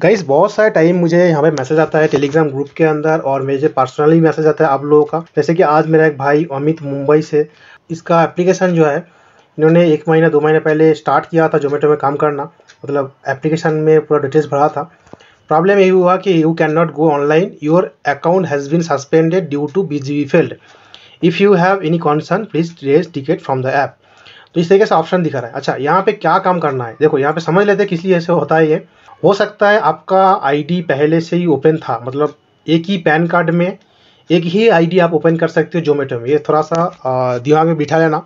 guys बहुत सारे time मुझे यहाँ पे मैसेज आता है टेलीग्राम ग्रुप के अंदर और मुझे पर्सनली मैसेज आता है आप लोगों का जैसे कि आज मेरा एक भाई अमित मुंबई से इसका एप्लीकेशन जो है इन्होंने एक महीना दो महीने पहले स्टार्ट किया था जोमेटो में काम करना मतलब एप्लीकेशन में पूरा डिटेल्स भरा था प्रॉब्लम यही हुआ कि you can not go online your account has been suspended due to B G failed if you have any concern please raise ticket from the app तो इस तरीके से ऑप्शन दिखा रहा है अच्छा यहाँ पे क्या काम करना है देखो यहाँ पे समझ लेते हैं किस लिए ऐसे होता है ये हो सकता है आपका आईडी पहले से ही ओपन था मतलब एक ही पैन कार्ड में एक ही आईडी आप ओपन कर सकते हो जोमेटो में ये थोड़ा सा दिमाग में बिठा लेना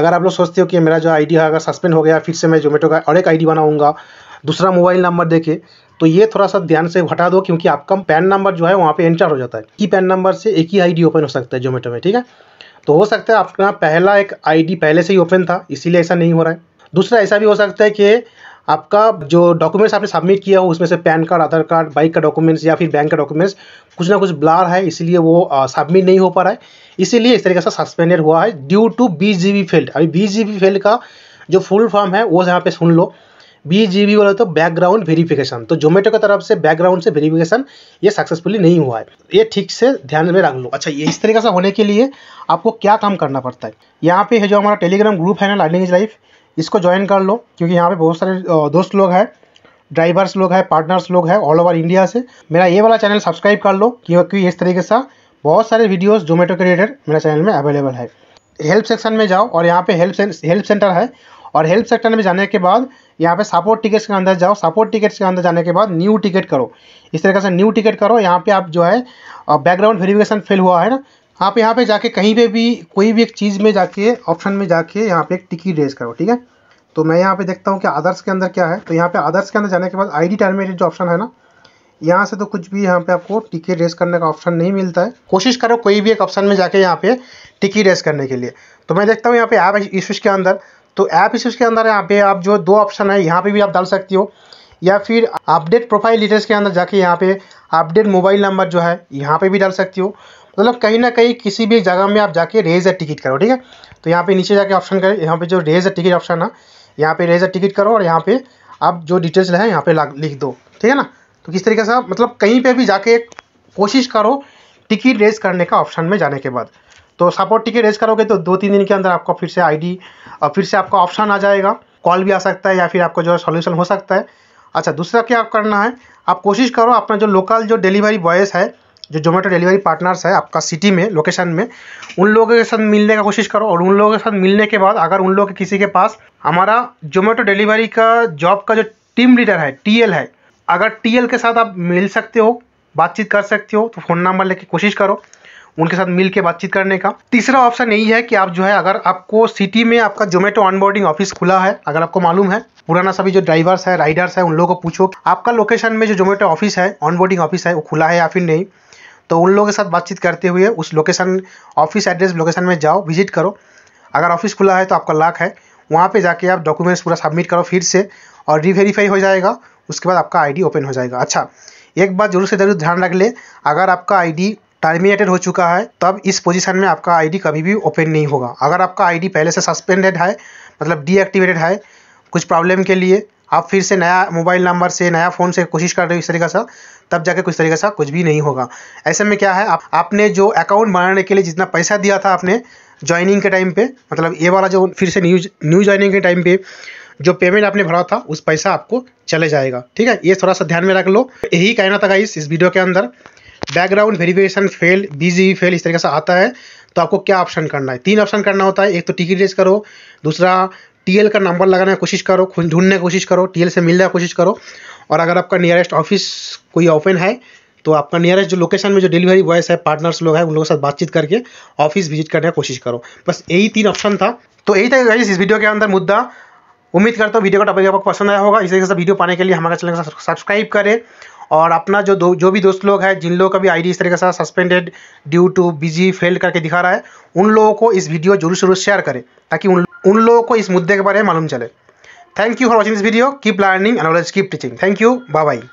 अगर आप लोग सोचते हो कि मेरा जो आई है अगर सस्पेंड हो गया फिर से मैं जोमेटो का और एक आई बनाऊंगा दूसरा मोबाइल नंबर देखे तो ये थोड़ा सा ध्यान से हटा दो क्योंकि आपका पैन नंबर जो है वहाँ पे एंटर हो जाता है कि पैन नंबर से एक ही आईडी ओपन हो सकता है जोमेटो में ठीक है तो हो सकता है आपका पहला एक आईडी पहले से ही ओपन था इसीलिए ऐसा नहीं हो रहा है दूसरा ऐसा भी हो सकता है कि आपका जो डॉक्यूमेंट्स आपने सबमिट किया हो उसमें से PAN card Aadhaar card bike का डॉक्यूमेंट्स या फिर बैंक का डॉक्यूमेंट्स कुछ ना कुछ ब्लार है इसीलिए वो सबमिट नहीं हो पा रहा है इसीलिए इस तरीके से सस्पेंडेड हुआ है ड्यू टू बी फील्ड अभी बी फील्ड का जो फुल फॉर्म है वो यहाँ पे सुन लो बी जी बी वाला तो बैकग्राउंड वेरिफिकेशन तो जोमेटो की तरफ से बैकग्राउंड से वेरिफिकेशन ये सक्सेसफुली नहीं हुआ है ये ठीक से ध्यान में रख लो अच्छा ये इस तरीके से होने के लिए आपको क्या काम करना पड़ता है यहाँ पे है जो हमारा टेलीग्राम ग्रुप है ना लर्निंग इज लाइफ इसको ज्वाइन कर लो क्योंकि यहाँ पे बहुत सारे दोस्त लोग हैं ड्राइवर्स लोग हैं पार्टनर्स लोग हैं ऑल ओवर इंडिया से मेरा ये वाला चैनल सब्सक्राइब कर लो क्योंकि इस तरीके से बहुत सारे वीडियोज़ जोमेटो के रिलेटेड मेरा चैनल में अवेलेबल है हेल्प सेक्शन में जाओ और यहाँ पे हेल्प हेल्प सेंटर है और हेल्प सेक्टर में जाने के बाद यहाँ पे सपोर्ट टिकट्स के अंदर जाओ सपोर्ट टिकट्स के अंदर जाने के बाद न्यू टिकट करो इस तरीके से न्यू टिकट करो यहाँ पे आप जो है बैकग्राउंड वेरिफिकेशन फेल हुआ है ना आप यहाँ पे जाके कहीं पे भी कोई भी एक चीज़ में जाके ऑप्शन में जाके यहाँ पे एक टिकट रेज करो ठीक है तो मैं यहाँ पे देखता हूँ कि आदर्श के अंदर क्या है तो यहाँ पे आदर्श के अंदर जाने के बाद आई टर्मिनेटेड जो ऑप्शन है ना यहाँ से तो कुछ भी यहाँ पे आपको टिकट रेस करने का ऑप्शन नहीं मिलता है कोशिश करो कोई भी एक ऑप्शन में जाके यहाँ पे टिकट रेस करने के लिए तो मैं देखता हूँ यहाँ पे ऐप इशूज के अंदर तो ऐप इस के अंदर यहाँ पे आप जो दो ऑप्शन है यहाँ पे भी आप डाल सकती हो या फिर अपडेट प्रोफाइल डिटेल्स के अंदर जाके यहाँ पे अपडेट मोबाइल नंबर जो है यहाँ पे भी डाल सकती हो मतलब कहीं ना कहीं किसी भी जगह में आप जाके रेज अ टिकट करो ठीक है तो यहाँ पे नीचे जाके ऑप्शन करें यहाँ पे जो रेज अ टिकट ऑप्शन है यहाँ पे रेज अ टिकट करो और यहाँ पे आप जो डिटेल्स है यहाँ पे लिख दो ठीक है ना तो किस तरीके से मतलब कहीं पर भी जाके कोशिश करो टिकट रेज करने का ऑप्शन में जाने के बाद तो सपोर्ट टिकट रेज करोगे तो दो तीन दिन के अंदर आपको फिर से आईडी और फिर से आपका ऑप्शन आ जाएगा कॉल भी आ सकता है या फिर आपको जो है सोल्यूशन हो सकता है अच्छा दूसरा क्या करना है आप कोशिश करो अपना जो लोकल जो डिलीवरी बॉयज़ है जो जोमेटो डिलीवरी पार्टनर्स है आपका सिटी में लोकेशन में उन लोगों के साथ मिलने का कोशिश करो और उन लोगों के साथ मिलने के बाद अगर उन लोग के किसी के पास हमारा जोमेटो डिलीवरी का जॉब का जो टीम लीडर है टीएल है अगर टीएल के साथ आप मिल सकते हो बातचीत कर सकते हो तो फ़ोन नंबर लेके कोशिश करो उनके साथ मिल के बातचीत करने का तीसरा ऑप्शन यही है कि आप जो है अगर आपको सिटी में आपका जोमेटो ऑनबोर्डिंग ऑफिस खुला है अगर आपको मालूम है पुराना सभी जो ड्राइवर्स है राइडर्स है उन लोगों को पूछो आपका लोकेशन में जो जोमेटो ऑफिस है ऑनबोर्डिंग ऑफिस है वो खुला है या फिर नहीं तो उन लोगों के साथ बातचीत करते हुए उस लोकेशन ऑफिस एड्रेस लोकेशन में जाओ विजिट करो अगर ऑफिस खुला है तो आपका लाख है वहाँ पे जाके आप डॉक्यूमेंट्स पूरा सबमिट करो फिर से और रीवेरीफाई हो जाएगा उसके बाद आपका आईडी ओपन हो जाएगा अच्छा एक बात जरूर से जरूर ध्यान रख ले अगर आपका आईडी टर्मिनेटेड हो चुका है तब इस पोजीशन में आपका आईडी कभी भी ओपन नहीं होगा अगर आपका आईडी पहले से सस्पेंडेड है मतलब डीएक्टिवेटेड है कुछ प्रॉब्लम के लिए आप फिर से नया मोबाइल नंबर से नया फ़ोन से कोशिश कर रहे हो इस तरीके से तब जाके कुछ तरीके से कुछ भी नहीं होगा ऐसे में क्या है आप आपने जो अकाउंट बनाने के लिए जितना पैसा दिया था आपने ज्वाइनिंग के टाइम पे मतलब ये वाला जो फिर से न्यू न्यू ज्वाइनिंग के टाइम पे जो पेमेंट आपने भरा था उस पैसा आपको चले जाएगा ठीक है ये थोड़ा सा ध्यान में रख लो यही कहना था इस वीडियो के अंदर background verification fail B fail इस तरीके से आता है तो आपको क्या ऑप्शन करना है तीन ऑप्शन करना होता है एक तो टिकट रेस करो दूसरा टीएल का नंबर लगाने की कोशिश करो ढूंढने की कोशिश करो टीएल से मिलने की कोशिश करो और अगर आपका नियरेस्ट ऑफिस कोई ओपन है तो आपका नियरेस्ट जो लोकेशन में जो डिलीवरी बॉयस है पार्टनर्स लोग हैं उन लोगों के साथ बातचीत करके ऑफिस विजिट करने की कोशिश करो बस यही तीन ऑप्शन था तो यही था इस वीडियो के अंदर मुद्दा उम्मीद करता हूँ वीडियो का टॉपिक आपको पसंद आया होगा इस तरीके से वीडियो पाने के लिए हमारे चैनल को सब्सक्राइब करें और अपना जो दो जो भी दोस्त लोग हैं जिन लोगों का भी आईडी इस तरीके से suspended due to BG fail करके दिखा रहा है उन लोगों को इस वीडियो जरूर जरूर शेयर करें ताकि उन उन लोगों को इस मुद्दे के बारे में मालूम चले thank you for watching this video keep learning and always keep teaching thank you bye bye